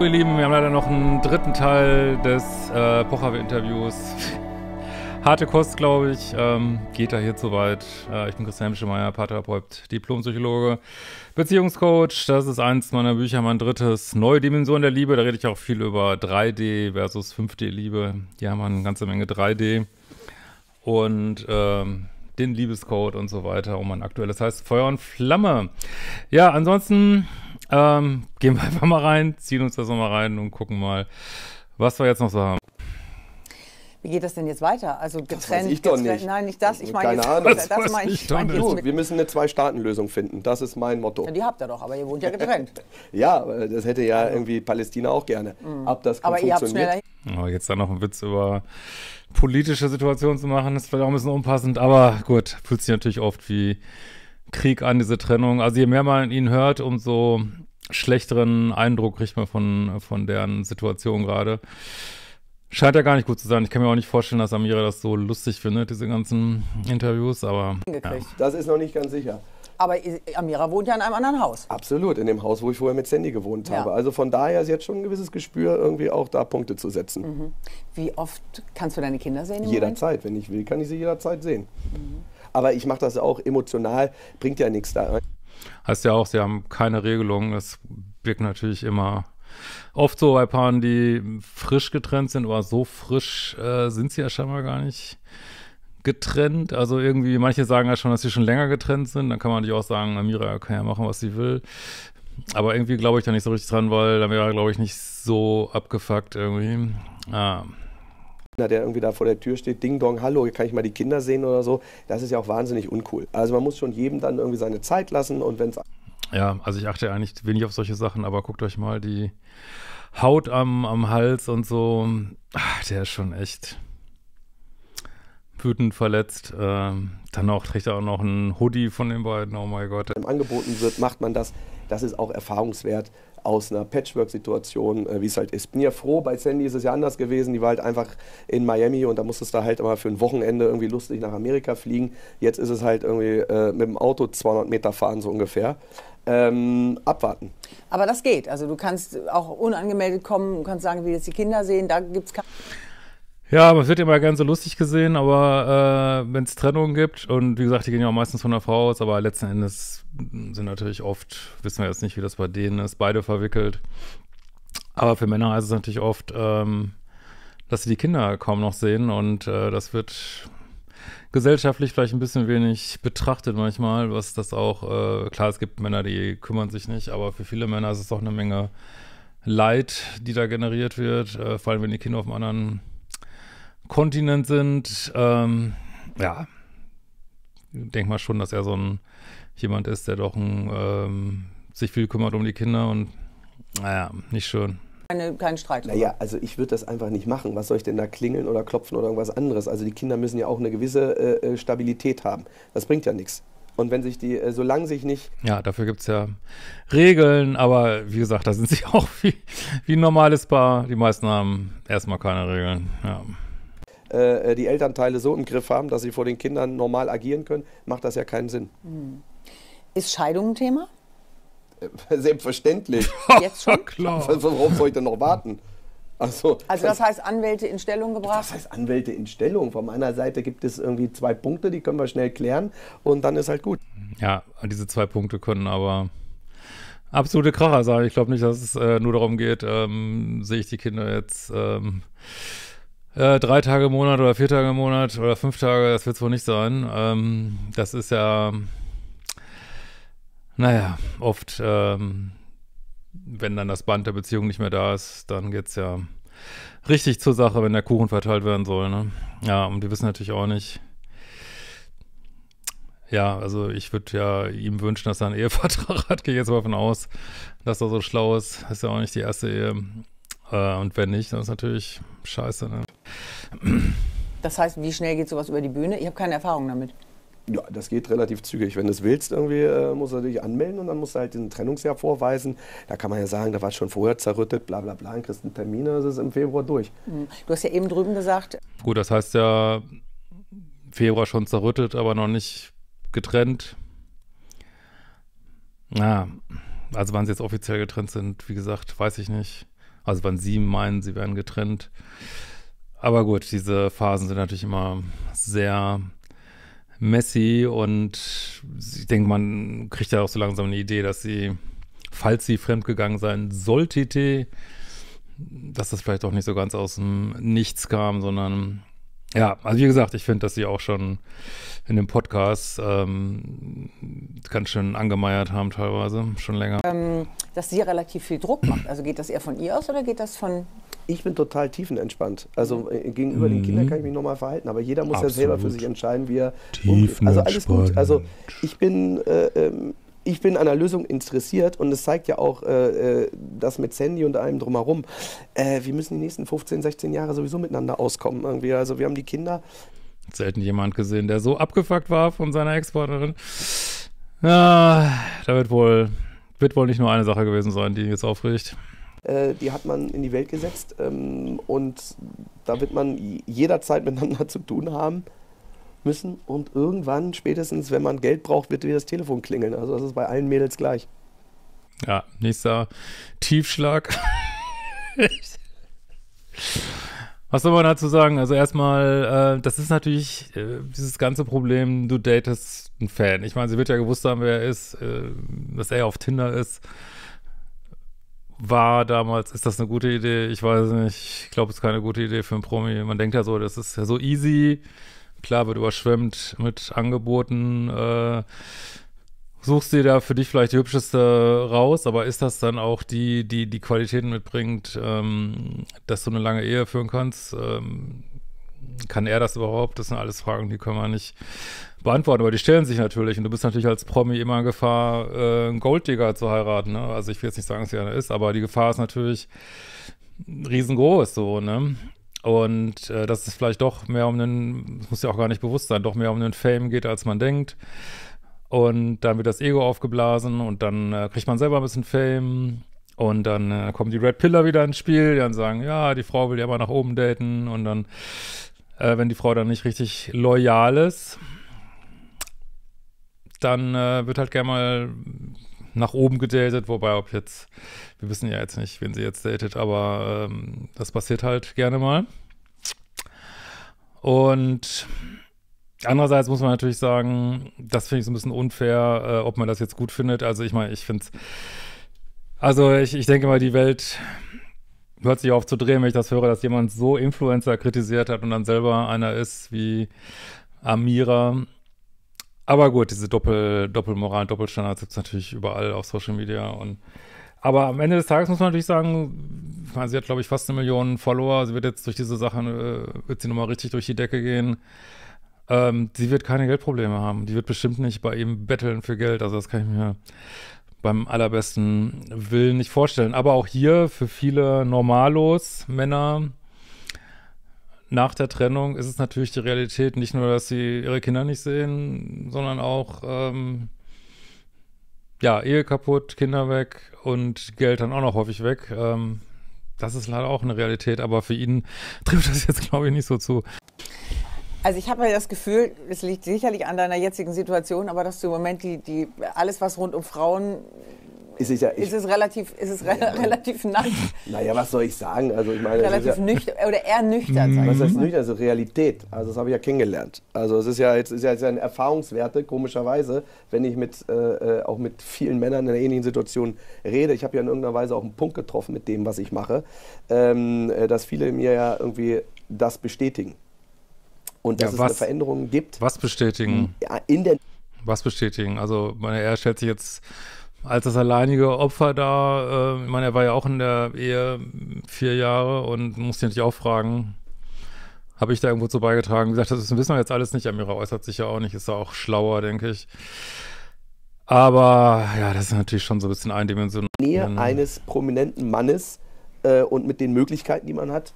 Ihr Lieben, wir haben leider noch einen dritten Teil des äh, Pochave-Interviews. Harte Kost, glaube ich, ähm, geht da hier zu weit. Äh, ich bin Christian Schemeier, Paartherapeut, Diplompsychologe, Beziehungscoach. Das ist eins meiner Bücher, mein drittes, Neue Dimension der Liebe. Da rede ich auch viel über 3D versus 5D-Liebe. Hier haben wir eine ganze Menge 3D und ähm, den Liebescode und so weiter, um mein aktuelles heißt Feuer und Flamme. Ja, ansonsten ähm, gehen wir einfach mal rein, ziehen uns das nochmal rein und gucken mal, was wir jetzt noch so haben. Wie geht das denn jetzt weiter? Also getrennt, das ich getrennt, doch nicht. nein, nicht das. Ich also meine, Keine jetzt, Ahnung. Das, das meine ich, ich mein Wir müssen eine Zwei-Staaten-Lösung finden. Das ist mein Motto. Ja, die habt ihr doch, aber ihr wohnt ja getrennt. ja, das hätte ja also. irgendwie Palästina auch gerne. Mhm. Ab das aber ihr habt schneller. Aber oh, jetzt dann noch einen Witz über politische Situationen zu machen, ist vielleicht auch ein bisschen unpassend. Aber gut, fühlt sich natürlich oft wie Krieg an, diese Trennung. Also je mehr man ihn hört, umso schlechteren Eindruck kriegt man von, von deren Situation gerade. Scheint ja gar nicht gut zu sein. Ich kann mir auch nicht vorstellen, dass Amira das so lustig findet, diese ganzen Interviews, aber. Ja. Das ist noch nicht ganz sicher. Aber Amira wohnt ja in einem anderen Haus. Absolut, in dem Haus, wo ich vorher mit Sandy gewohnt ja. habe. Also von daher, ist jetzt schon ein gewisses Gespür, irgendwie auch da Punkte zu setzen. Mhm. Wie oft kannst du deine Kinder sehen? jederzeit, Moment? wenn ich will, kann ich sie jederzeit sehen. Mhm aber ich mache das auch emotional, bringt ja nichts da. Heißt ja auch, sie haben keine Regelung. Das wirkt natürlich immer oft so bei Paaren, die frisch getrennt sind, aber so frisch äh, sind sie ja scheinbar gar nicht getrennt. Also irgendwie, manche sagen ja schon, dass sie schon länger getrennt sind. Dann kann man natürlich auch sagen, Amira kann ja machen, was sie will. Aber irgendwie glaube ich da nicht so richtig dran, weil dann wäre glaube ich, nicht so abgefuckt irgendwie. Ah der irgendwie da vor der Tür steht, Ding Dong, hallo, kann ich mal die Kinder sehen oder so, das ist ja auch wahnsinnig uncool. Also man muss schon jedem dann irgendwie seine Zeit lassen und wenn es. Ja, also ich achte eigentlich wenig auf solche Sachen, aber guckt euch mal die Haut am, am Hals und so. Ach, der ist schon echt wütend verletzt. Ähm, dann auch trägt er auch noch einen Hoodie von den beiden. Oh mein Gott. Wenn angeboten wird, macht man das. Das ist auch erfahrungswert aus einer Patchwork-Situation, äh, wie es halt ist. Bin ja froh, bei Sandy ist es ja anders gewesen. Die war halt einfach in Miami und da musstest du halt immer für ein Wochenende irgendwie lustig nach Amerika fliegen. Jetzt ist es halt irgendwie äh, mit dem Auto 200 Meter fahren, so ungefähr. Ähm, abwarten. Aber das geht. Also du kannst auch unangemeldet kommen, kannst sagen, wie jetzt die Kinder sehen. Da gibt es keine. Ja, man wird immer gerne so lustig gesehen, aber äh, wenn es Trennungen gibt, und wie gesagt, die gehen ja auch meistens von der Frau aus, aber letzten Endes sind natürlich oft, wissen wir jetzt nicht, wie das bei denen ist, beide verwickelt. Aber für Männer heißt es natürlich oft, ähm, dass sie die Kinder kaum noch sehen und äh, das wird gesellschaftlich vielleicht ein bisschen wenig betrachtet manchmal, was das auch, äh, klar, es gibt Männer, die kümmern sich nicht, aber für viele Männer ist es doch eine Menge Leid, die da generiert wird, äh, vor allem wenn die Kinder auf dem anderen Kontinent sind. Ähm, ja, ich denke mal schon, dass er so ein jemand ist, der doch ein, ähm, sich viel kümmert um die Kinder und naja, nicht schön. Keine, keinen Streit. Naja, also ich würde das einfach nicht machen. Was soll ich denn da klingeln oder klopfen oder irgendwas anderes? Also die Kinder müssen ja auch eine gewisse äh, äh Stabilität haben. Das bringt ja nichts. Und wenn sich die, äh, solange sich nicht. Ja, dafür gibt es ja Regeln, aber wie gesagt, da sind sie auch wie, wie ein normales Paar. Die meisten haben erstmal keine Regeln. Ja. Äh, äh, die Elternteile so im Griff haben, dass sie vor den Kindern normal agieren können, macht das ja keinen Sinn. Hm. Ist Scheidung ein Thema? Äh, selbstverständlich. Jetzt schon? Klar. Warum soll ich denn noch warten? So, also, also das heißt Anwälte in Stellung gebracht? Das heißt Anwälte in Stellung. Von meiner Seite gibt es irgendwie zwei Punkte, die können wir schnell klären und dann ist halt gut. Ja, diese zwei Punkte können aber absolute Kracher sein. Ich glaube nicht, dass es äh, nur darum geht, ähm, sehe ich die Kinder jetzt ähm, äh, drei Tage im Monat oder vier Tage im Monat oder fünf Tage, das wird es wohl nicht sein. Ähm, das ist ja, naja, oft, ähm, wenn dann das Band der Beziehung nicht mehr da ist, dann geht es ja richtig zur Sache, wenn der Kuchen verteilt werden soll. Ne? Ja, und wir wissen natürlich auch nicht. Ja, also ich würde ja ihm wünschen, dass er einen Ehevertrag hat. Gehe jetzt mal davon aus, dass er so schlau ist. Ist ja auch nicht die erste Ehe. Äh, und wenn nicht, dann ist natürlich scheiße. Ne? Das heißt, wie schnell geht sowas über die Bühne? Ich habe keine Erfahrung damit. Ja, das geht relativ zügig. Wenn du es willst, irgendwie äh, musst du dich anmelden und dann musst du halt diesen Trennungsjahr vorweisen. Da kann man ja sagen, da war es schon vorher zerrüttet, bla bla bla, und kriegst einen Termin, dann ist es im Februar durch. Hm. Du hast ja eben drüben gesagt. Gut, das heißt ja, Februar schon zerrüttet, aber noch nicht getrennt. Na, ja, also wann sie jetzt offiziell getrennt sind, wie gesagt, weiß ich nicht. Also wenn sie meinen, sie werden getrennt. Aber gut, diese Phasen sind natürlich immer sehr messy und ich denke, man kriegt ja auch so langsam eine Idee, dass sie, falls sie fremdgegangen sein sollte, dass das vielleicht auch nicht so ganz aus dem Nichts kam, sondern ja, also wie gesagt, ich finde, dass sie auch schon in dem Podcast ähm, ganz schön angemeiert haben teilweise, schon länger. Ähm, dass sie relativ viel Druck macht. Also geht das eher von ihr aus oder geht das von... Ich bin total tiefenentspannt. Also äh, gegenüber mhm. den Kindern kann ich mich nochmal verhalten, aber jeder muss Absolut. ja selber für sich entscheiden, wie er... Tiefenentspannt. Also alles gut. Also ich bin... Äh, ähm, ich bin an der Lösung interessiert und es zeigt ja auch äh, äh das mit Sandy und allem drumherum. Äh, wir müssen die nächsten 15, 16 Jahre sowieso miteinander auskommen irgendwie. Also wir haben die Kinder. Selten jemand gesehen, der so abgefuckt war von seiner Ex-Partnerin. Ja, da wird wohl, wird wohl nicht nur eine Sache gewesen sein, die ihn jetzt aufregt äh, die hat man in die Welt gesetzt ähm, und da wird man jederzeit miteinander zu tun haben müssen und irgendwann, spätestens wenn man Geld braucht, wird wieder das Telefon klingeln. Also das ist bei allen Mädels gleich. Ja, nächster Tiefschlag. Was soll man dazu sagen? Also erstmal, äh, das ist natürlich äh, dieses ganze Problem, du datest einen Fan. Ich meine, sie wird ja gewusst haben, wer er ist, äh, dass er auf Tinder ist. War damals, ist das eine gute Idee? Ich weiß nicht. Ich glaube, es ist keine gute Idee für einen Promi. Man denkt ja so, das ist ja so easy. Klar, wird überschwemmt mit Angeboten. Äh, suchst dir da für dich vielleicht die hübscheste raus, aber ist das dann auch die, die die Qualitäten mitbringt, ähm, dass du eine lange Ehe führen kannst? Ähm, kann er das überhaupt? Das sind alles Fragen, die können wir nicht beantworten, aber die stellen sich natürlich. Und du bist natürlich als Promi immer in Gefahr, äh, einen Golddigger zu heiraten. Ne? Also ich will jetzt nicht sagen, dass er einer ist, aber die Gefahr ist natürlich riesengroß, so, ne? Und äh, dass es vielleicht doch mehr um den, muss ja auch gar nicht bewusst sein, doch mehr um den Fame geht, als man denkt. Und dann wird das Ego aufgeblasen und dann äh, kriegt man selber ein bisschen Fame. Und dann äh, kommen die Red Pillar wieder ins Spiel, die dann sagen, ja, die Frau will ja mal nach oben daten. Und dann, äh, wenn die Frau dann nicht richtig loyal ist, dann äh, wird halt gerne mal nach oben gedatet, wobei ob jetzt, wir wissen ja jetzt nicht, wen sie jetzt datet, aber ähm, das passiert halt gerne mal. Und andererseits muss man natürlich sagen, das finde ich so ein bisschen unfair, äh, ob man das jetzt gut findet. Also ich meine, ich finde es, also ich, ich denke mal, die Welt hört sich auf zu drehen, wenn ich das höre, dass jemand so Influencer kritisiert hat und dann selber einer ist wie Amira aber gut, diese Doppel, Doppelmoral, Doppelstandards gibt es natürlich überall auf Social Media. Und, aber am Ende des Tages muss man natürlich sagen, ich meine, sie hat, glaube ich, fast eine Million Follower. Sie wird jetzt durch diese Sachen, äh, wird sie nochmal richtig durch die Decke gehen. Ähm, sie wird keine Geldprobleme haben. Die wird bestimmt nicht bei ihm betteln für Geld. Also das kann ich mir beim allerbesten Willen nicht vorstellen. Aber auch hier für viele Normalos, Männer, nach der Trennung ist es natürlich die Realität, nicht nur, dass sie ihre Kinder nicht sehen, sondern auch, ähm, ja, Ehe kaputt, Kinder weg und Geld dann auch noch häufig weg. Ähm, das ist leider auch eine Realität, aber für ihn trifft das jetzt, glaube ich, nicht so zu. Also ich habe ja das Gefühl, es liegt sicherlich an deiner jetzigen Situation, aber dass du im Moment die, die, alles, was rund um Frauen ist es ja. ist es relativ, ist es re ja. relativ nackt. Naja, was soll ich sagen? Also ich meine, relativ ja, nüchtern oder eher nüchtern. Mhm. Was heißt nüchtern? Also Realität. Also das habe ich ja kennengelernt. Also es ist ja jetzt ist ja jetzt ein Erfahrungswerte komischerweise, wenn ich mit äh, äh, auch mit vielen Männern in einer ähnlichen Situation rede. Ich habe ja in irgendeiner Weise auch einen Punkt getroffen mit dem, was ich mache, ähm, äh, dass viele mir ja irgendwie das bestätigen und dass ja, was, es Veränderungen gibt. Was bestätigen? In der was bestätigen? Also, meine, er stellt sich jetzt als das alleinige Opfer da, äh, ich meine, er war ja auch in der Ehe vier Jahre und musste natürlich auch fragen, habe ich da irgendwo zu beigetragen? Wie gesagt, das wissen wir jetzt alles nicht. Amira äußert sich ja auch nicht, ist auch schlauer, denke ich. Aber ja, das ist natürlich schon so ein bisschen eindimensional. Nähe eines prominenten Mannes äh, und mit den Möglichkeiten, die man hat,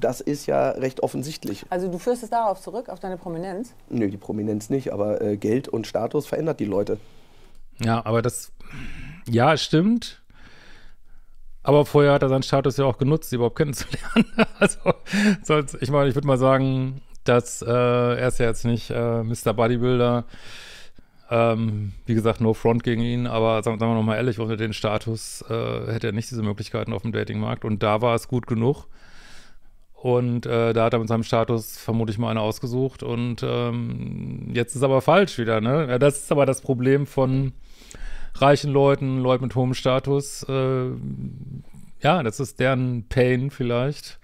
das ist ja recht offensichtlich. Also du führst es darauf zurück, auf deine Prominenz? Nö, die Prominenz nicht, aber äh, Geld und Status verändert die Leute. Ja, aber das, ja, stimmt. Aber vorher hat er seinen Status ja auch genutzt, sie überhaupt kennenzulernen. also, sonst, ich meine, ich würde mal sagen, dass äh, er ist ja jetzt nicht äh, Mr. Bodybuilder. Ähm, wie gesagt, no front gegen ihn, aber sagen, sagen wir nochmal ehrlich, ohne den Status äh, hätte er nicht diese Möglichkeiten auf dem Datingmarkt. Und da war es gut genug. Und äh, da hat er mit seinem Status vermutlich mal eine ausgesucht. Und ähm, jetzt ist aber falsch wieder, ne? Ja, das ist aber das Problem von reichen Leuten, Leuten mit hohem Status. Äh, ja, das ist deren Pain vielleicht.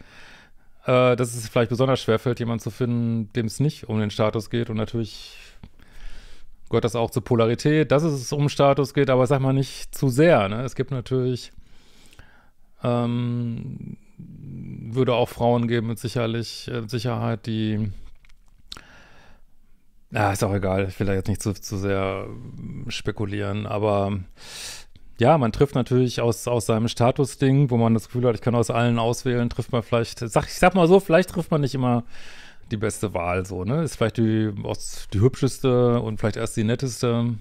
Äh, dass es vielleicht besonders schwerfällt, jemanden zu finden, dem es nicht um den Status geht. Und natürlich gehört das auch zur Polarität, dass es um Status geht, aber sag mal nicht zu sehr. Ne? Es gibt natürlich, ähm, würde auch Frauen geben mit, sicherlich, äh, mit Sicherheit, die ja, ist auch egal. Ich will da jetzt nicht zu, zu sehr ähm, spekulieren, aber ja, man trifft natürlich aus, aus seinem Statusding, wo man das Gefühl hat, ich kann aus allen auswählen, trifft man vielleicht, sag, ich sag mal so, vielleicht trifft man nicht immer die beste Wahl, so, ne? Ist vielleicht die, die hübscheste und vielleicht erst die netteste.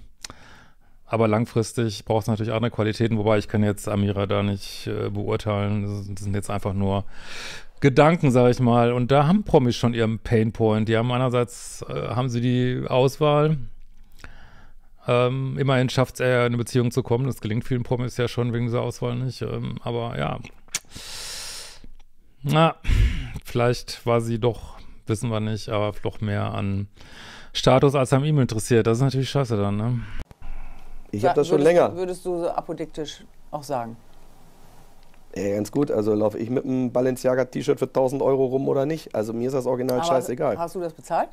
Aber langfristig braucht es natürlich andere Qualitäten, wobei ich kann jetzt Amira da nicht äh, beurteilen. Das sind jetzt einfach nur Gedanken, sage ich mal. Und da haben Promis schon ihren Painpoint. Die haben einerseits, äh, haben sie die Auswahl. Ähm, immerhin schafft es er, in eine Beziehung zu kommen. Das gelingt vielen Promis ja schon wegen dieser Auswahl nicht. Ähm, aber ja, na, vielleicht war sie doch, wissen wir nicht, aber doch mehr an Status als an ihm interessiert. Das ist natürlich scheiße dann, ne? Ich habe das schon würdest, länger. Würdest du so apodiktisch auch sagen? Ja, ganz gut, also laufe ich mit einem Balenciaga-T-Shirt für 1000 Euro rum oder nicht. Also mir ist das Original Aber scheißegal. Hast du das bezahlt?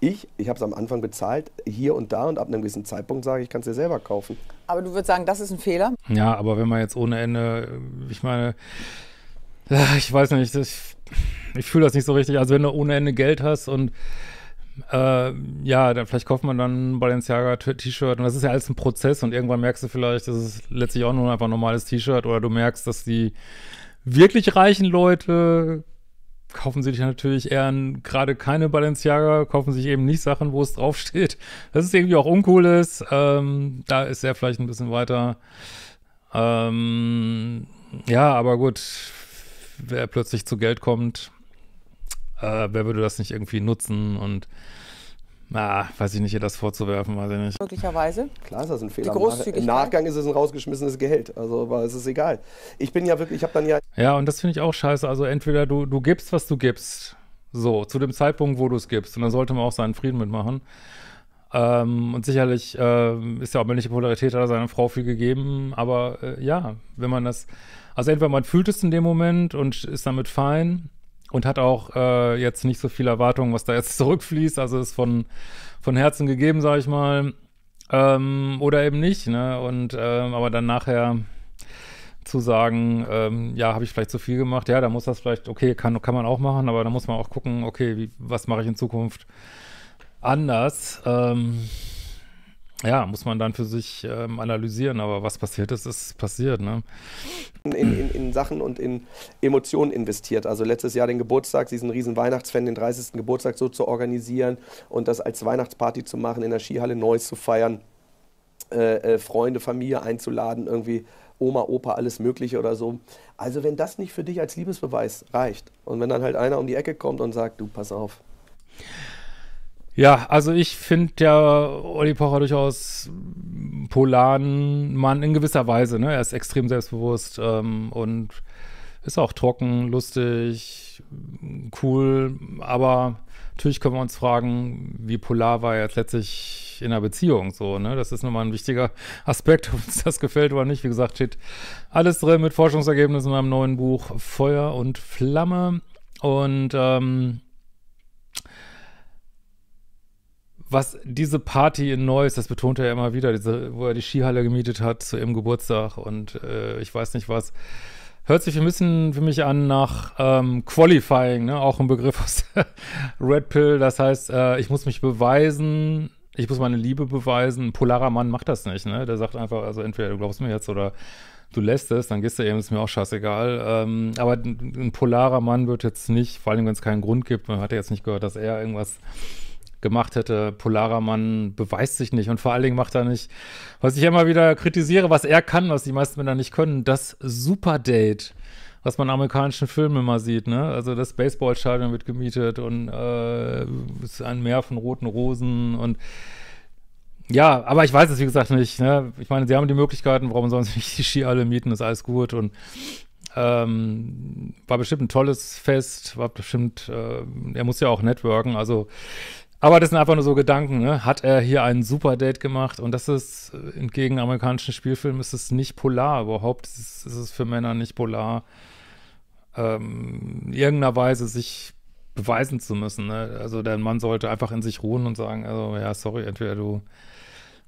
Ich, ich habe es am Anfang bezahlt, hier und da und ab einem gewissen Zeitpunkt sage ich, kann es dir selber kaufen. Aber du würdest sagen, das ist ein Fehler? Ja, aber wenn man jetzt ohne Ende, ich meine, äh, ich weiß nicht, ich, ich fühle das nicht so richtig. Also wenn du ohne Ende Geld hast und äh, ja, dann vielleicht kauft man dann ein Balenciaga-T-Shirt und das ist ja alles ein Prozess und irgendwann merkst du vielleicht, das ist letztlich auch nur einfach ein normales T-Shirt oder du merkst, dass die wirklich reichen Leute kaufen sich natürlich eher gerade keine Balenciaga, kaufen sich eben nicht Sachen, wo es draufsteht. Das ist irgendwie auch uncool ist. Ähm, da ist er vielleicht ein bisschen weiter. Ähm, ja, aber gut, wer plötzlich zu Geld kommt, äh, wer würde das nicht irgendwie nutzen und na, weiß ich nicht, ihr das vorzuwerfen, weiß ich nicht. Möglicherweise. Klar ist das ein Fehler. Im Nachgang ist es ein rausgeschmissenes Geld. Also, aber es ist egal. Ich bin ja wirklich, ich habe dann ja. Ja, und das finde ich auch scheiße. Also, entweder du, du gibst, was du gibst. So, zu dem Zeitpunkt, wo du es gibst. Und dann sollte man auch seinen Frieden mitmachen. Ähm, und sicherlich äh, ist ja auch männliche Polarität, da seiner Frau viel gegeben. Aber äh, ja, wenn man das. Also, entweder man fühlt es in dem Moment und ist damit fein und hat auch äh, jetzt nicht so viel Erwartung, was da jetzt zurückfließt. Also ist von, von Herzen gegeben, sage ich mal. Ähm, oder eben nicht, ne? Und ähm, aber dann nachher zu sagen, ähm, ja, habe ich vielleicht zu viel gemacht, ja, da muss das vielleicht, okay, kann, kann man auch machen, aber da muss man auch gucken, okay, wie, was mache ich in Zukunft anders? Ähm, ja, muss man dann für sich ähm, analysieren, aber was passiert ist, ist passiert. Ne? In, in, in, Sachen und in Emotionen investiert. Also letztes Jahr den Geburtstag, diesen riesen Weihnachtsfan, den 30. Geburtstag so zu organisieren und das als Weihnachtsparty zu machen, in der Skihalle Neues zu feiern, äh, äh, Freunde, Familie einzuladen, irgendwie Oma, Opa, alles Mögliche oder so. Also wenn das nicht für dich als Liebesbeweis reicht und wenn dann halt einer um die Ecke kommt und sagt, du, pass auf. Ja, also ich finde ja Olli Pocher durchaus polaren Mann in gewisser Weise. Ne? Er ist extrem selbstbewusst ähm, und ist auch trocken, lustig, cool. Aber natürlich können wir uns fragen, wie polar war er jetzt letztlich in einer Beziehung so, ne? Das ist nochmal ein wichtiger Aspekt, ob uns das gefällt oder nicht. Wie gesagt, steht alles drin mit Forschungsergebnissen in meinem neuen Buch Feuer und Flamme. Und ähm, was diese Party in Neuss, das betonte er immer wieder, diese, wo er die Skihalle gemietet hat zu ihrem Geburtstag und äh, ich weiß nicht was, hört sich ein bisschen für mich an nach ähm, Qualifying, ne? auch ein Begriff aus Red Pill. Das heißt, äh, ich muss mich beweisen, ich muss meine Liebe beweisen. Ein polarer Mann macht das nicht, ne? Der sagt einfach, also entweder du glaubst mir jetzt oder du lässt es, dann gehst du eben, ist mir auch scheißegal. Ähm, aber ein, ein polarer Mann wird jetzt nicht, vor allem wenn es keinen Grund gibt, man hat ja jetzt nicht gehört, dass er irgendwas gemacht hätte. Polarer Mann beweist sich nicht und vor allen Dingen macht er nicht, was ich immer wieder kritisiere, was er kann, was die meisten Männer nicht können, das Superdate, was man in amerikanischen Filmen immer sieht. Ne? Also das Baseballstadion wird gemietet und äh, ist ein Meer von roten Rosen und ja, aber ich weiß es wie gesagt nicht. Ne? Ich meine, sie haben die Möglichkeiten, warum sollen sie nicht die Ski alle mieten, ist alles gut und ähm, war bestimmt ein tolles Fest, war bestimmt, äh, er muss ja auch networken, also aber das sind einfach nur so Gedanken. Ne? Hat er hier ein super Date gemacht? Und das ist, äh, entgegen amerikanischen Spielfilmen, ist es nicht polar. Überhaupt ist, ist es für Männer nicht polar, ähm, in irgendeiner Weise sich beweisen zu müssen. Ne? Also der Mann sollte einfach in sich ruhen und sagen, also ja, sorry, entweder du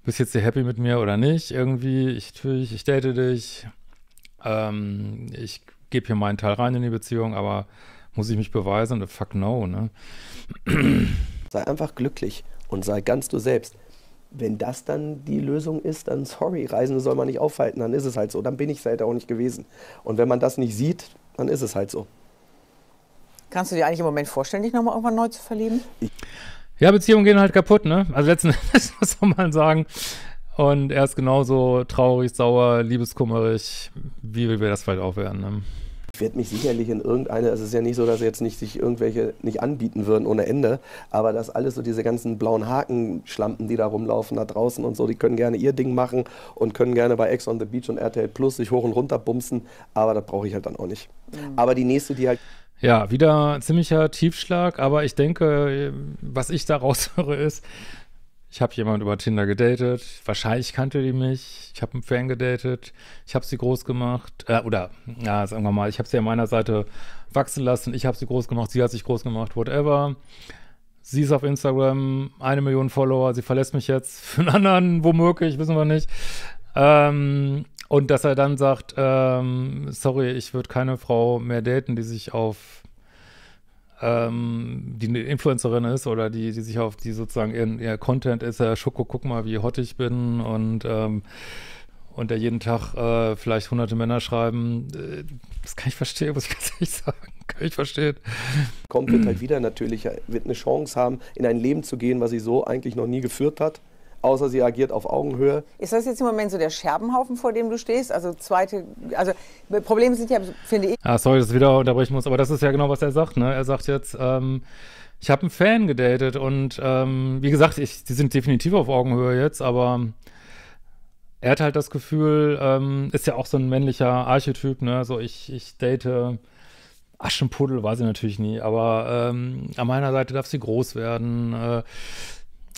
bist jetzt sehr happy mit mir oder nicht. Irgendwie, ich, dich, ich date dich. Ähm, ich gebe hier meinen Teil rein in die Beziehung, aber muss ich mich beweisen? Fuck no, ne? Sei einfach glücklich und sei ganz du selbst. Wenn das dann die Lösung ist, dann sorry, Reisende soll man nicht aufhalten, dann ist es halt so, dann bin ich es halt auch nicht gewesen. Und wenn man das nicht sieht, dann ist es halt so. Kannst du dir eigentlich im Moment vorstellen, dich nochmal irgendwann neu zu verlieben? Ja, Beziehungen gehen halt kaputt, ne? Also letzten Endes muss man sagen. Und er ist genauso traurig, sauer, liebeskummerig, wie wir das vielleicht auch werden. Ne? Ich werde mich sicherlich in irgendeine, also es ist ja nicht so, dass jetzt nicht sich irgendwelche nicht anbieten würden ohne Ende, aber dass alles so diese ganzen blauen Hakenschlampen, die da rumlaufen da draußen und so, die können gerne ihr Ding machen und können gerne bei Ex on the Beach und RTL Plus sich hoch und runter bumsen, aber das brauche ich halt dann auch nicht. Mhm. Aber die nächste, die halt ja, wieder ein ziemlicher Tiefschlag, aber ich denke, was ich da raushöre, ist, ich habe jemanden über Tinder gedatet. Wahrscheinlich kannte die mich. Ich habe einen Fan gedatet. Ich habe sie groß gemacht. Äh, oder, ja, sagen wir mal, ich habe sie an meiner Seite wachsen lassen. Ich habe sie groß gemacht. Sie hat sich groß gemacht. Whatever. Sie ist auf Instagram, eine Million Follower. Sie verlässt mich jetzt für einen anderen, womöglich, wissen wir nicht. Ähm, und dass er dann sagt, ähm, sorry, ich würde keine Frau mehr daten, die sich auf ähm, die eine Influencerin ist oder die, die sich auf die sozusagen ihren, ihr Content ist, ja, Schoko, guck mal, wie hot ich bin und ähm, und der jeden Tag äh, vielleicht hunderte Männer schreiben, äh, das kann ich verstehen, muss ich ganz ehrlich sagen. Kann ich verstehen. Kommt, wird halt wieder natürlich, wird eine Chance haben, in ein Leben zu gehen, was sie so eigentlich noch nie geführt hat außer sie agiert auf Augenhöhe. Ist das jetzt im Moment so der Scherbenhaufen, vor dem du stehst? Also zweite, also Probleme sind ja, finde ich. Ah, sorry, dass ich wieder unterbrechen muss, aber das ist ja genau, was er sagt. Ne? Er sagt jetzt, ähm, ich habe einen Fan gedatet und ähm, wie gesagt, ich, die sind definitiv auf Augenhöhe jetzt, aber er hat halt das Gefühl, ähm, ist ja auch so ein männlicher Archetyp, ne? So also ich, ich date Aschenputtel war sie natürlich nie, aber ähm, an meiner Seite darf sie groß werden. Äh,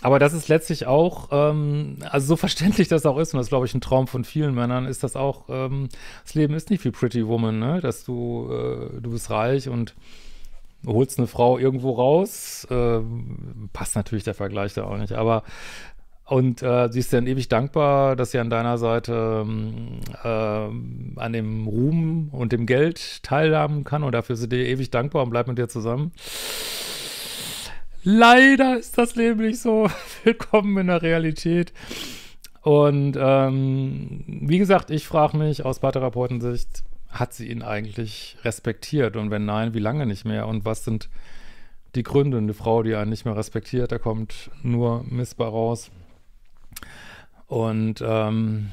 aber das ist letztlich auch, ähm, also so verständlich das auch ist, und das ist, glaube ich, ein Traum von vielen Männern, ist das auch, ähm, das Leben ist nicht wie Pretty Woman, ne? Dass du, äh, du bist reich und holst eine Frau irgendwo raus. Äh, passt natürlich der Vergleich da auch nicht, aber und äh, sie ist dann ewig dankbar, dass sie an deiner Seite äh, an dem Ruhm und dem Geld teilhaben kann und dafür ist sie dir ewig dankbar und bleibt mit dir zusammen. Leider ist das Leben nicht so. Willkommen in der Realität. Und ähm, wie gesagt, ich frage mich aus Paartherapeutensicht, hat sie ihn eigentlich respektiert? Und wenn nein, wie lange nicht mehr? Und was sind die Gründe? Eine Frau, die einen nicht mehr respektiert, da kommt nur missbar raus. Und ähm,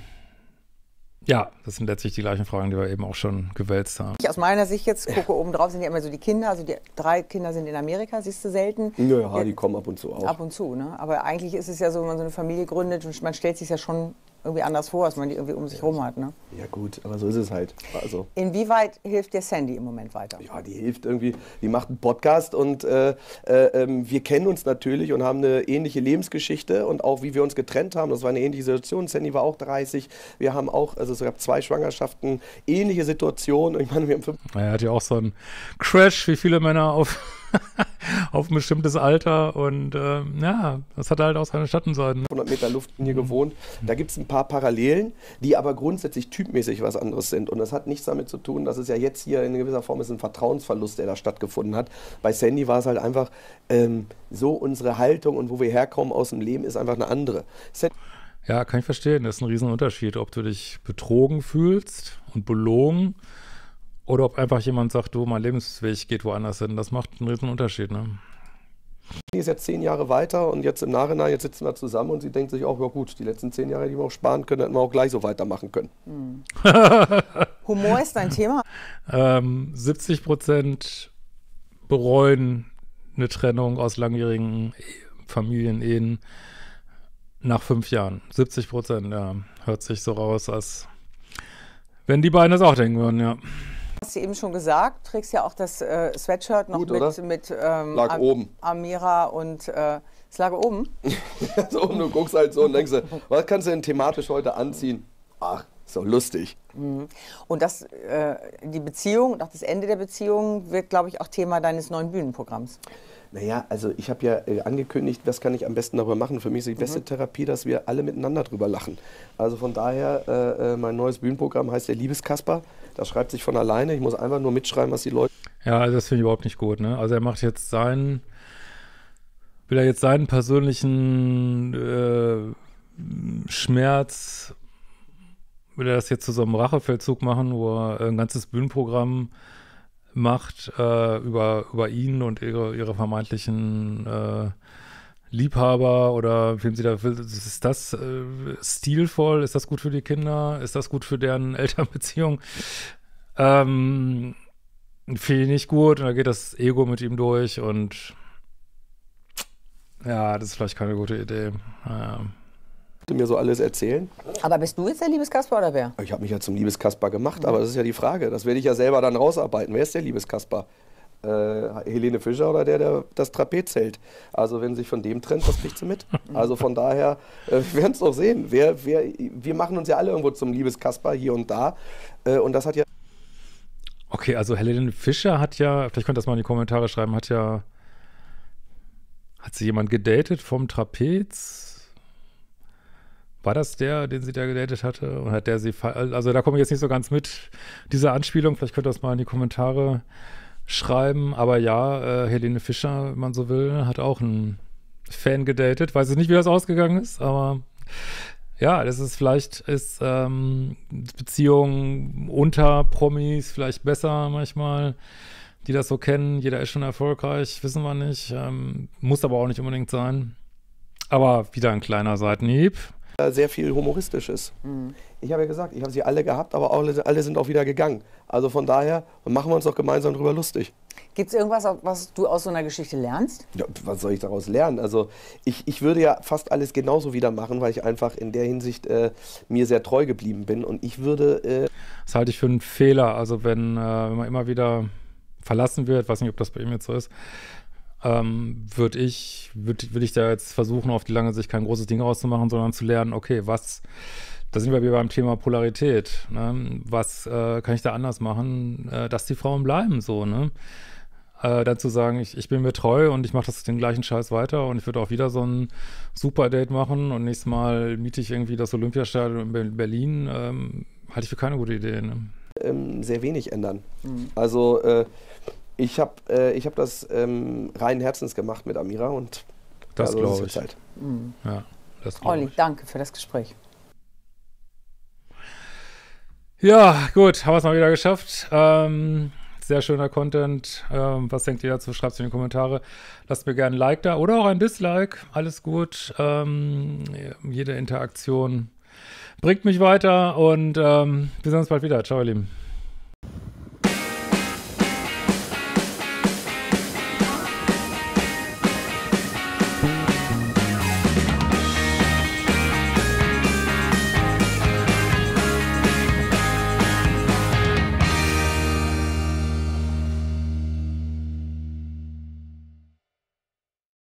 ja, das sind letztlich die gleichen Fragen, die wir eben auch schon gewälzt haben. Ich aus meiner Sicht jetzt gucke oben drauf, sind ja immer so die Kinder, also die drei Kinder sind in Amerika, siehst du selten. Ja, ja, die kommen ab und zu auch. Ab und zu, ne? Aber eigentlich ist es ja so, wenn man so eine Familie gründet und man stellt sich ja schon irgendwie anders vor, als man die irgendwie um sich ja, rum hat. Ne? Ja gut, aber so ist es halt. Also. Inwieweit hilft dir Sandy im Moment weiter? Ja, die hilft irgendwie, die macht einen Podcast und äh, äh, ähm, wir kennen uns natürlich und haben eine ähnliche Lebensgeschichte und auch wie wir uns getrennt haben, das war eine ähnliche Situation. Sandy war auch 30, wir haben auch, also es gab zwei Schwangerschaften, ähnliche Situationen. Ich meine, wir haben fünf. Er hat ja auch so einen Crash, wie viele Männer auf auf ein bestimmtes Alter und äh, ja, das hat halt auch seine Schattenseiten. 100 Meter Luftlinie mhm. gewohnt. Da gibt es ein paar Parallelen, die aber grundsätzlich typmäßig was anderes sind. Und das hat nichts damit zu tun, dass es ja jetzt hier in gewisser Form ist ein Vertrauensverlust, der da stattgefunden hat. Bei Sandy war es halt einfach ähm, so, unsere Haltung und wo wir herkommen aus dem Leben ist einfach eine andere. Sandy ja, kann ich verstehen. Das ist ein Riesenunterschied, ob du dich betrogen fühlst und belogen oder ob einfach jemand sagt, du, mein Lebensweg geht woanders hin. Das macht einen riesen Unterschied, ne? Die ist jetzt zehn Jahre weiter und jetzt im Nachhinein, jetzt sitzen wir zusammen und sie denkt sich auch, ja gut, die letzten zehn Jahre, die wir auch sparen können, hätten wir auch gleich so weitermachen können. Hm. Humor ist dein Thema. Ähm, 70 Prozent bereuen eine Trennung aus langjährigen Familienehen nach fünf Jahren. 70 Prozent, ja. Hört sich so raus, als wenn die beiden das auch denken würden, ja. Hast du eben schon gesagt, trägst ja auch das äh, Sweatshirt noch Gut, mit, mit ähm, lag Am oben. Amira und äh, es lag oben. so, und du guckst halt so und denkst, was kannst du denn thematisch heute anziehen? Ach, ist doch lustig. Mhm. Und das, äh, die Beziehung auch das Ende der Beziehung wird, glaube ich, auch Thema deines neuen Bühnenprogramms. Naja, also ich habe ja äh, angekündigt, was kann ich am besten darüber machen. Für mich ist die mhm. beste mhm. Therapie, dass wir alle miteinander drüber lachen. Also von daher, äh, äh, mein neues Bühnenprogramm heißt der Liebeskasper. Das schreibt sich von alleine. Ich muss einfach nur mitschreiben, was die Leute. Ja, also das finde ich überhaupt nicht gut. Ne? Also er macht jetzt seinen, will er jetzt seinen persönlichen äh, Schmerz, will er das jetzt zu so einem Rachefeldzug machen, wo er ein ganzes Bühnenprogramm macht äh, über, über ihn und ihre, ihre vermeintlichen äh, Liebhaber oder wem sie da will. Ist das äh, stilvoll? Ist das gut für die Kinder? Ist das gut für deren Elternbeziehung? Ähm, Finde ich nicht gut und da geht das Ego mit ihm durch und ja, das ist vielleicht keine gute Idee. Ja durfte mir so alles erzählen. Aber bist du jetzt der Liebeskasper oder wer? Ich habe mich ja zum Liebeskasper gemacht, aber das ist ja die Frage. Das werde ich ja selber dann rausarbeiten. Wer ist der Liebeskasper? Äh, Helene Fischer oder der, der das Trapez hält. Also wenn sich von dem trennt, was kriegt sie mit? Also von daher, äh, wir werden es doch sehen. Wer, wer, wir machen uns ja alle irgendwo zum Liebeskasper hier und da. Äh, und das hat ja... Okay, also Helene Fischer hat ja, vielleicht könnt ihr das mal in die Kommentare schreiben, hat ja... Hat sie jemand gedatet vom Trapez? War das der, den sie da gedatet hatte? Und hat der sie, also da komme ich jetzt nicht so ganz mit dieser Anspielung. Vielleicht könnt ihr das mal in die Kommentare schreiben. Aber ja, äh, Helene Fischer, wenn man so will, hat auch einen Fan gedatet. Weiß ich nicht, wie das ausgegangen ist, aber ja, das ist vielleicht, ist ähm, Beziehungen unter Promis vielleicht besser manchmal, die das so kennen. Jeder ist schon erfolgreich, wissen wir nicht. Ähm, muss aber auch nicht unbedingt sein. Aber wieder ein kleiner Seitenhieb sehr viel Humoristisches. Mhm. Ich habe ja gesagt, ich habe sie alle gehabt, aber alle, alle sind auch wieder gegangen. Also von daher machen wir uns doch gemeinsam drüber lustig. Gibt es irgendwas, was du aus so einer Geschichte lernst? Ja, was soll ich daraus lernen? Also ich, ich würde ja fast alles genauso wieder machen, weil ich einfach in der Hinsicht äh, mir sehr treu geblieben bin. Und ich würde... Äh das halte ich für einen Fehler. Also wenn, äh, wenn man immer wieder verlassen wird, weiß nicht, ob das bei ihm jetzt so ist, ähm, würde ich, würd, würd ich da jetzt versuchen, auf die lange Sicht kein großes Ding rauszumachen, sondern zu lernen, okay, was, da sind wir wieder beim Thema Polarität. Ne? Was äh, kann ich da anders machen, äh, dass die Frauen bleiben so, ne? Äh, dann zu sagen, ich, ich bin mir treu und ich mache das den gleichen Scheiß weiter und ich würde auch wieder so ein Super-Date machen und nächstes Mal miete ich irgendwie das Olympiastadion in Berlin, ähm, halte ich für keine gute Idee. Ne? Ähm, sehr wenig ändern. Mhm. Also äh, ich habe äh, hab das ähm, reinen Herzens gemacht mit Amira und das also, glaube ich. Zeit. Mhm. Ja, das Olli, ich. danke für das Gespräch. Ja, gut, haben wir es mal wieder geschafft. Ähm, sehr schöner Content. Ähm, was denkt ihr dazu? Schreibt es in die Kommentare. Lasst mir gerne ein Like da oder auch ein Dislike. Alles gut. Ähm, jede Interaktion bringt mich weiter und ähm, wir sehen uns bald wieder. Ciao, ihr Lieben.